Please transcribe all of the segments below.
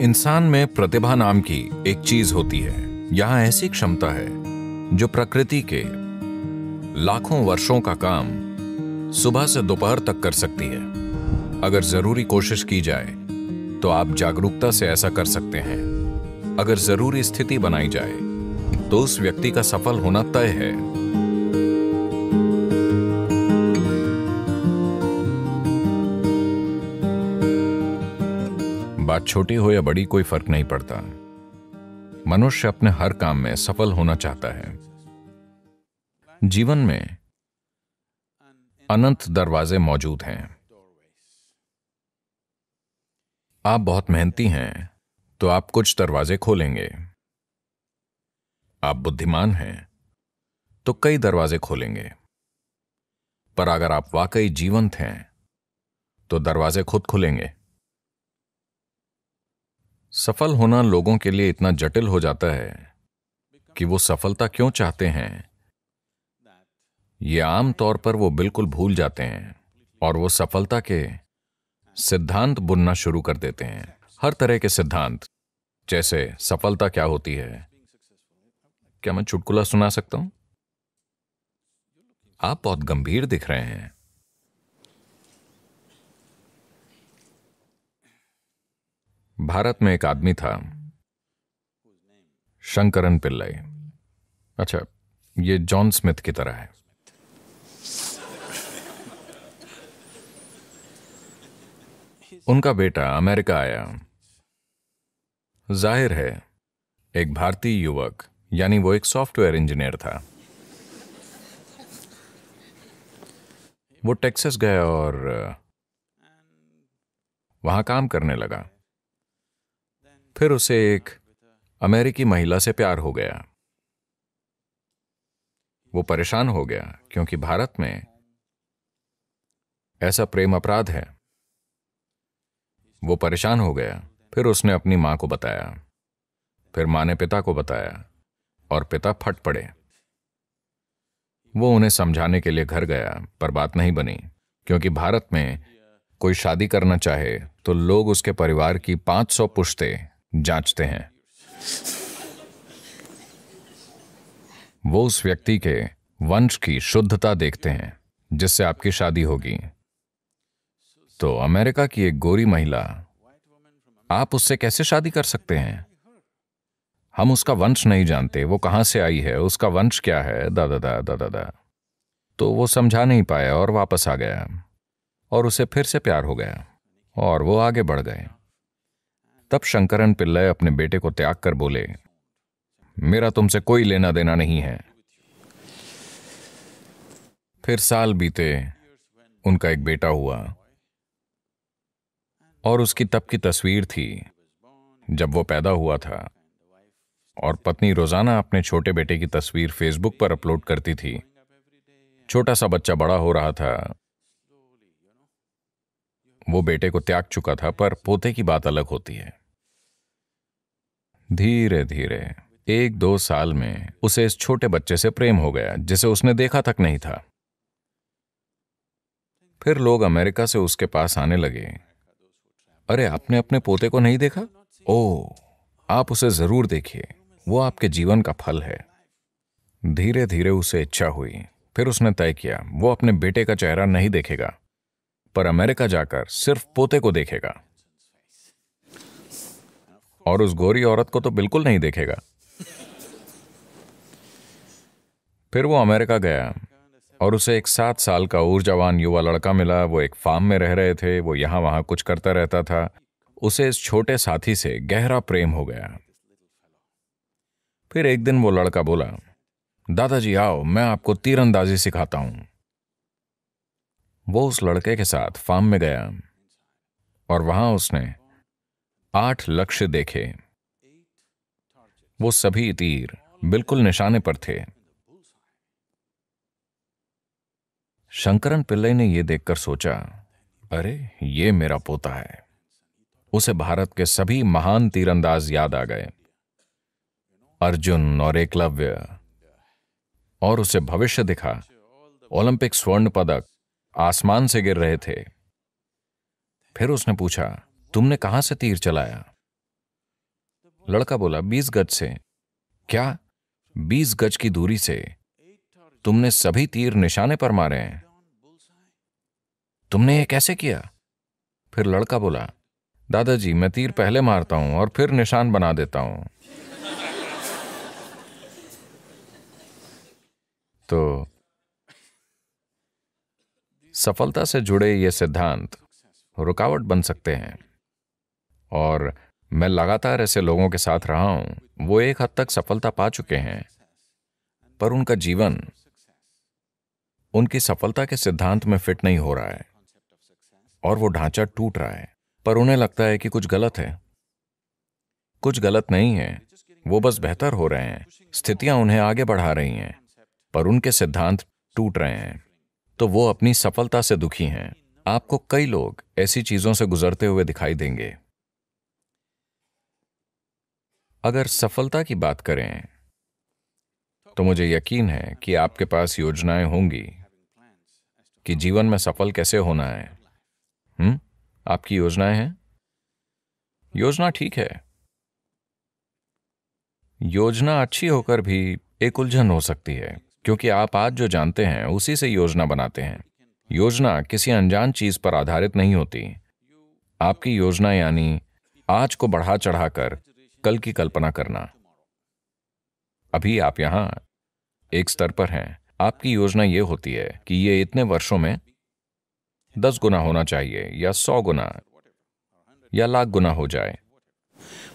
इंसान में प्रतिभा नाम की एक चीज होती है यहां ऐसी क्षमता है जो प्रकृति के लाखों वर्षों का काम सुबह से दोपहर तक कर सकती है अगर जरूरी कोशिश की जाए तो आप जागरूकता से ऐसा कर सकते हैं अगर जरूरी स्थिति बनाई जाए तो उस व्यक्ति का सफल होना तय है बात छोटी हो या बड़ी कोई फर्क नहीं पड़ता मनुष्य अपने हर काम में सफल होना चाहता है जीवन में अनंत दरवाजे मौजूद हैं आप बहुत मेहनती हैं तो आप कुछ दरवाजे खोलेंगे आप बुद्धिमान हैं तो कई दरवाजे खोलेंगे पर अगर आप वाकई जीवंत हैं तो दरवाजे खुद खुलेंगे सफल होना लोगों के लिए इतना जटिल हो जाता है कि वो सफलता क्यों चाहते हैं ये आम तौर पर वो बिल्कुल भूल जाते हैं और वो सफलता के सिद्धांत बुनना शुरू कर देते हैं हर तरह के सिद्धांत जैसे सफलता क्या होती है क्या मैं चुटकुला सुना सकता हूं आप बहुत गंभीर दिख रहे हैं भारत में एक आदमी था शंकरन पिल्लई अच्छा ये जॉन स्मिथ की तरह है उनका बेटा अमेरिका आया जाहिर है एक भारतीय युवक यानी वो एक सॉफ्टवेयर इंजीनियर था वो टेक्सास गया और वहां काम करने लगा फिर उसे एक अमेरिकी महिला से प्यार हो गया वो परेशान हो गया क्योंकि भारत में ऐसा प्रेम अपराध है वो परेशान हो गया फिर उसने अपनी मां को बताया फिर मां ने पिता को बताया और पिता फट पड़े वो उन्हें समझाने के लिए घर गया पर बात नहीं बनी क्योंकि भारत में कोई शादी करना चाहे तो लोग उसके परिवार की 500 पुश्ते जांचते हैं वो उस व्यक्ति के वंश की शुद्धता देखते हैं जिससे आपकी शादी होगी तो अमेरिका की एक गोरी महिला आप उससे कैसे शादी कर सकते हैं हम उसका वंश नहीं जानते वो कहां से आई है उसका वंश क्या है दादा दा दा तो वो समझा नहीं पाया और वापस आ गया और उसे फिर से प्यार हो गया और वो आगे बढ़ गए तब शंकरन पिल्लय अपने बेटे को त्याग कर बोले मेरा तुमसे कोई लेना देना नहीं है फिर साल बीते उनका एक बेटा हुआ और उसकी तब की तस्वीर थी जब वो पैदा हुआ था और पत्नी रोजाना अपने छोटे बेटे की तस्वीर फेसबुक पर अपलोड करती थी छोटा सा बच्चा बड़ा हो रहा था वो बेटे को त्याग चुका था पर पोते की बात अलग होती है धीरे धीरे एक दो साल में उसे इस छोटे बच्चे से प्रेम हो गया जिसे उसने देखा तक नहीं था फिर लोग अमेरिका से उसके पास आने लगे अरे आपने अपने पोते को नहीं देखा ओ आप उसे जरूर देखिए वो आपके जीवन का फल है धीरे धीरे उसे इच्छा हुई फिर उसने तय किया वो अपने बेटे का चेहरा नहीं देखेगा पर अमेरिका जाकर सिर्फ पोते को देखेगा और उस गोरी औरत को तो बिल्कुल नहीं देखेगा फिर वो अमेरिका गया और उसे एक सात साल का ऊर्जावान युवा लड़का मिला वो एक फार्म में रह रहे थे वो यहां वहां कुछ करता रहता था उसे इस छोटे साथी से गहरा प्रेम हो गया फिर एक दिन वो लड़का बोला दादाजी आओ मैं आपको तीरंदाजी सिखाता हूं वो उस लड़के के साथ फार्म में गया और वहां उसने आठ लक्ष्य देखे वो सभी तीर बिल्कुल निशाने पर थे शंकरन पिल्लई ने यह देखकर सोचा अरे ये मेरा पोता है उसे भारत के सभी महान तीरंदाज याद आ गए अर्जुन और एकलव्य और उसे भविष्य दिखा ओलंपिक स्वर्ण पदक आसमान से गिर रहे थे फिर उसने पूछा तुमने कहां से तीर चलाया लड़का बोला बीस गज से क्या बीस गज की दूरी से तुमने सभी तीर निशाने पर मारे हैं तुमने ये कैसे किया फिर लड़का बोला दादाजी मैं तीर पहले मारता हूं और फिर निशान बना देता हूं तो सफलता से जुड़े ये सिद्धांत रुकावट बन सकते हैं और मैं लगातार ऐसे लोगों के साथ रहा हूं वो एक हद तक सफलता पा चुके हैं पर उनका जीवन उनकी सफलता के सिद्धांत में फिट नहीं हो रहा है और वो ढांचा टूट रहा है पर उन्हें लगता है कि कुछ गलत है कुछ गलत नहीं है वो बस बेहतर हो रहे हैं स्थितियां उन्हें आगे बढ़ा रही हैं पर उनके सिद्धांत टूट रहे हैं तो वो अपनी सफलता से दुखी हैं आपको कई लोग ऐसी चीजों से गुजरते हुए दिखाई देंगे अगर सफलता की बात करें तो मुझे यकीन है कि आपके पास योजनाएं होंगी कि जीवन में सफल कैसे होना है हुँ? हम्म? आपकी योजनाएं हैं योजना ठीक है योजना अच्छी होकर भी एक उलझन हो सकती है क्योंकि आप आज जो जानते हैं उसी से योजना बनाते हैं योजना किसी अनजान चीज पर आधारित नहीं होती आपकी योजना यानी आज को बढ़ा चढ़ाकर कल की कल्पना करना अभी आप यहां एक स्तर पर हैं आपकी योजना यह होती है कि यह इतने वर्षों में दस गुना होना चाहिए या सौ गुना या लाख गुना हो जाए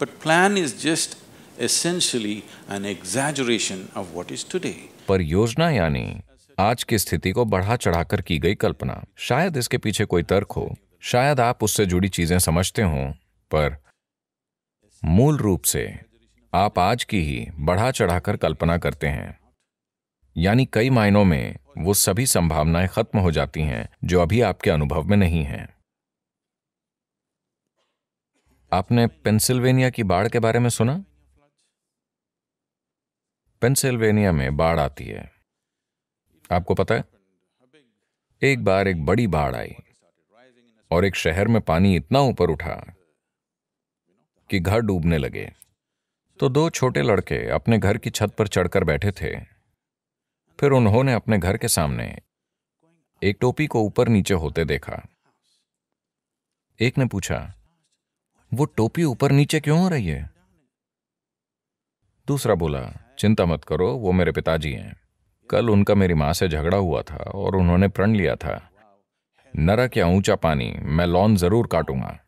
but plan is just essentially an exaggeration of what is today. पर योजना यानी आज की स्थिति को बढ़ा चढ़ाकर की गई कल्पना शायद इसके पीछे कोई तर्क हो शायद आप उससे जुड़ी चीजें समझते हों पर मूल रूप से आप आज की ही बढ़ा चढ़ाकर कल्पना करते हैं यानी कई मायनों में वो सभी संभावनाएं खत्म हो जाती हैं जो अभी आपके अनुभव में नहीं हैं आपने पेंसिल्वेनिया की बाढ़ के बारे में सुना पेंसिल्वेनिया में बाढ़ आती है आपको पता है एक बार एक बड़ी बाढ़ आई और एक शहर में पानी इतना ऊपर उठा कि घर डूबने लगे तो दो छोटे लड़के अपने घर की छत पर चढ़कर बैठे थे फिर उन्होंने अपने घर के सामने एक टोपी को ऊपर नीचे होते देखा एक ने पूछा वो टोपी ऊपर नीचे क्यों हो रही है दूसरा बोला चिंता मत करो वो मेरे पिताजी हैं कल उनका मेरी मां से झगड़ा हुआ था और उन्होंने प्रण लिया था नरक या ऊंचा पानी मैं लॉन जरूर काटूंगा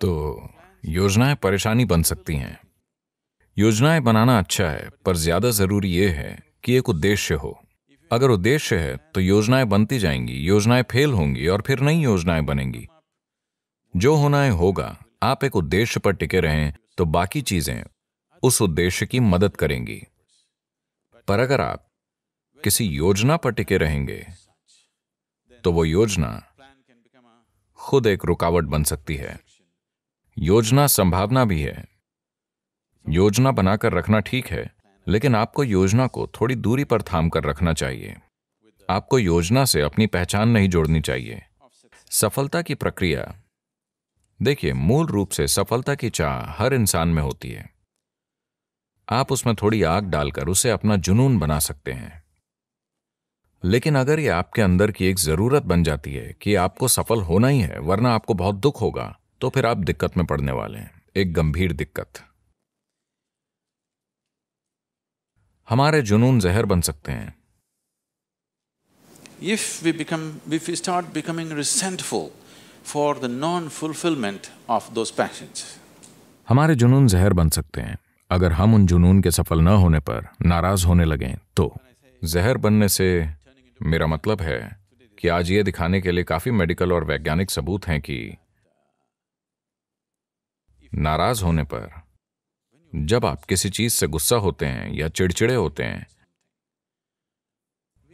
तो योजनाएं परेशानी बन सकती हैं योजनाएं बनाना अच्छा है पर ज्यादा जरूरी यह है कि एक उद्देश्य हो अगर उद्देश्य है तो योजनाएं बनती जाएंगी योजनाएं फेल होंगी और फिर नई योजनाएं बनेंगी जो होना है होगा आप एक उद्देश्य पर टिके रहें तो बाकी चीजें उस उद्देश्य की मदद करेंगी पर अगर आप किसी योजना पर टिके रहेंगे तो वो योजना खुद एक रुकावट बन सकती है योजना संभावना भी है योजना बनाकर रखना ठीक है लेकिन आपको योजना को थोड़ी दूरी पर थाम कर रखना चाहिए आपको योजना से अपनी पहचान नहीं जोड़नी चाहिए सफलता की प्रक्रिया देखिए मूल रूप से सफलता की चाह हर इंसान में होती है आप उसमें थोड़ी आग डालकर उसे अपना जुनून बना सकते हैं लेकिन अगर ये आपके अंदर की एक जरूरत बन जाती है कि आपको सफल होना ही है वरना आपको बहुत दुख होगा तो फिर आप दिक्कत में पड़ने वाले हैं एक गंभीर दिक्कत हमारे जुनून जहर बन सकते हैं if we become if you start becoming resentful for the non fulfilment of those हमारे जुनून जहर बन सकते हैं अगर हम उन जुनून के सफल न होने पर नाराज होने लगे तो जहर बनने से मेरा मतलब है कि आज ये दिखाने के लिए काफ़ी मेडिकल और वैज्ञानिक सबूत हैं कि नाराज होने पर जब आप किसी चीज से गुस्सा होते हैं या चिड़चिड़े होते हैं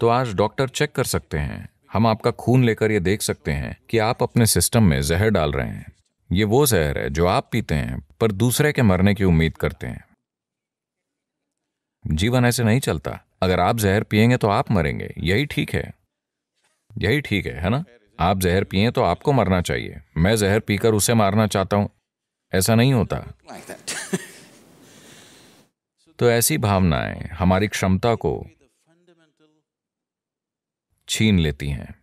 तो आज डॉक्टर चेक कर सकते हैं हम आपका खून लेकर यह देख सकते हैं कि आप अपने सिस्टम में जहर डाल रहे हैं ये वो जहर है जो आप पीते हैं पर दूसरे के मरने की उम्मीद करते हैं जीवन ऐसे नहीं चलता अगर आप जहर पिएंगे तो आप मरेंगे यही ठीक है यही ठीक है है ना आप जहर पिए तो आपको मरना चाहिए मैं जहर पीकर उसे मारना चाहता हूं ऐसा नहीं होता तो ऐसी भावनाएं हमारी क्षमता को छीन लेती हैं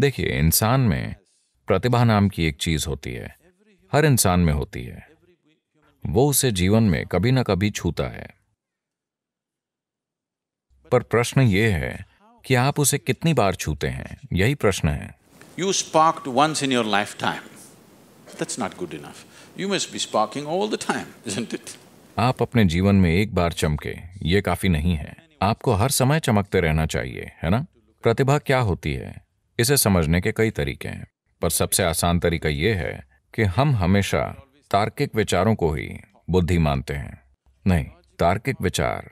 देखिए इंसान में प्रतिभा नाम की एक चीज होती है हर इंसान में होती है वो उसे जीवन में कभी ना कभी छूता है पर प्रश्न ये है कि आप उसे कितनी बार छूते हैं यही प्रश्न है यू स्पॉक्ट once in your lifetime that's not good enough. You must be sparking all the time, isn't it? आप अपने जीवन में एक बार चमके ये काफी नहीं है आपको हर समय चमकते रहना चाहिए है ना प्रतिभा क्या होती है इसे समझने के कई तरीके हैं पर सबसे आसान तरीका ये है कि हम हमेशा तार्किक विचारों को ही बुद्धि मानते हैं नहीं तार्किक विचार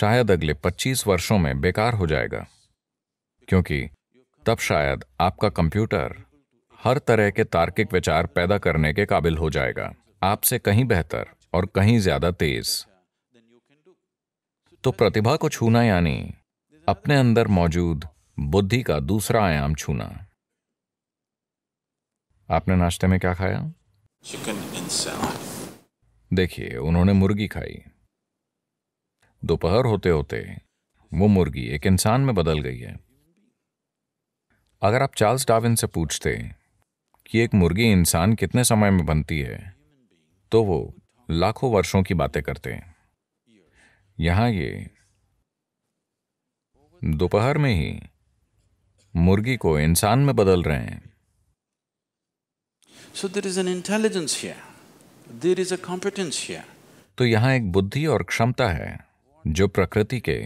शायद अगले 25 वर्षों में बेकार हो जाएगा क्योंकि तब शायद आपका कंप्यूटर हर तरह के तार्किक विचार पैदा करने के काबिल हो जाएगा आपसे कहीं बेहतर और कहीं ज्यादा तेज तो प्रतिभा को छूना यानी अपने अंदर मौजूद बुद्धि का दूसरा आयाम छूना आपने नाश्ते में क्या खाया चिकन देखिए उन्होंने मुर्गी खाई दोपहर होते होते वो मुर्गी एक इंसान में बदल गई है अगर आप चार्ल्स डाविन से पूछते कि एक मुर्गी इंसान कितने समय में बनती है तो वो लाखों वर्षों की बातें करते हैं यहां ये दोपहर में ही मुर्गी को इंसान में बदल रहे हैं so there is an intelligence there is impotence तो यहां एक बुद्धि और क्षमता है जो प्रकृति के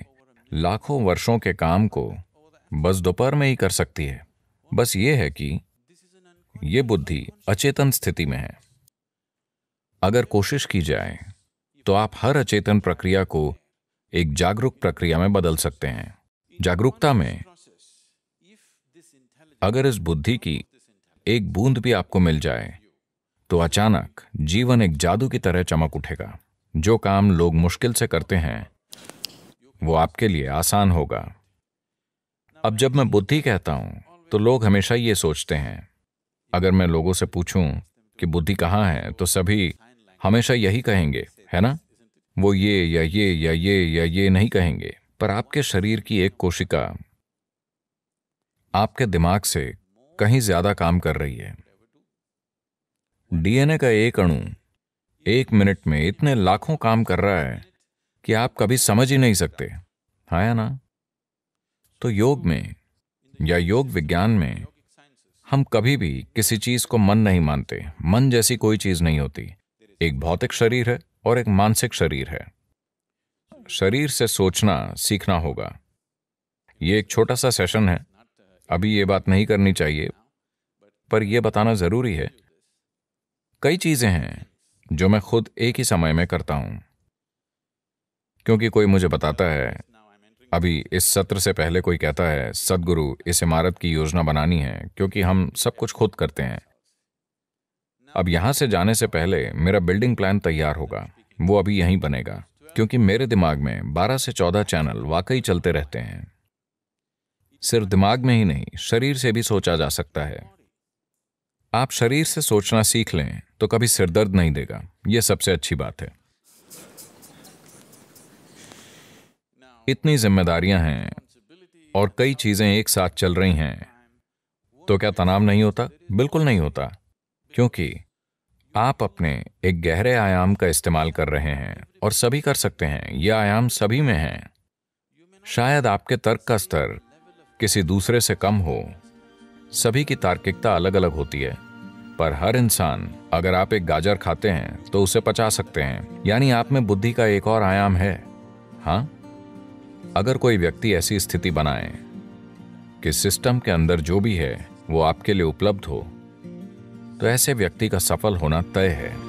लाखों वर्षों के काम को बस दोपहर में ही कर सकती है बस ये है कि ये बुद्धि अचेतन स्थिति में है अगर कोशिश की जाए तो आप हर अचेतन प्रक्रिया को एक जागरूक प्रक्रिया में बदल सकते हैं जागरूकता में अगर इस बुद्धि की एक बूंद भी आपको मिल जाए तो अचानक जीवन एक जादू की तरह चमक उठेगा जो काम लोग मुश्किल से करते हैं वो आपके लिए आसान होगा अब जब मैं बुद्धि कहता हूं तो लोग हमेशा ये सोचते हैं अगर मैं लोगों से पूछूं कि बुद्धि कहाँ है तो सभी हमेशा यही कहेंगे है ना वो ये या ये या ये या ये नहीं कहेंगे पर आपके शरीर की एक कोशिका आपके दिमाग से कहीं ज्यादा काम कर रही है डीएनए का एक अणु एक मिनट में इतने लाखों काम कर रहा है कि आप कभी समझ ही नहीं सकते है हाँ ना तो योग में या योग विज्ञान में हम कभी भी किसी चीज को मन नहीं मानते मन जैसी कोई चीज नहीं होती एक भौतिक शरीर है और एक मानसिक शरीर है शरीर से सोचना सीखना होगा ये एक छोटा सा सेशन है अभी ये बात नहीं करनी चाहिए पर यह बताना जरूरी है कई चीजें हैं जो मैं खुद एक ही समय में करता हूं क्योंकि कोई मुझे बताता है अभी इस सत्र से पहले कोई कहता है सदगुरु इस इमारत की योजना बनानी है क्योंकि हम सब कुछ खुद करते हैं अब यहां से जाने से पहले मेरा बिल्डिंग प्लान तैयार होगा वो अभी यहीं बनेगा क्योंकि मेरे दिमाग में 12 से 14 चैनल वाकई चलते रहते हैं सिर्फ दिमाग में ही नहीं शरीर से भी सोचा जा सकता है आप शरीर से सोचना सीख लें तो कभी सिरदर्द नहीं देगा यह सबसे अच्छी बात है इतनी जिम्मेदारियां हैं और कई चीजें एक साथ चल रही हैं तो क्या तनाव नहीं होता बिल्कुल नहीं होता क्योंकि आप अपने एक गहरे आयाम का इस्तेमाल कर रहे हैं और सभी कर सकते हैं यह आयाम सभी में है शायद आपके तर्क का स्तर किसी दूसरे से कम हो सभी की तार्किकता अलग अलग होती है पर हर इंसान अगर आप एक गाजर खाते हैं तो उसे पचा सकते हैं यानी आप में बुद्धि का एक और आयाम है हाँ अगर कोई व्यक्ति ऐसी स्थिति बनाए कि सिस्टम के अंदर जो भी है वो आपके लिए उपलब्ध हो तो ऐसे व्यक्ति का सफल होना तय है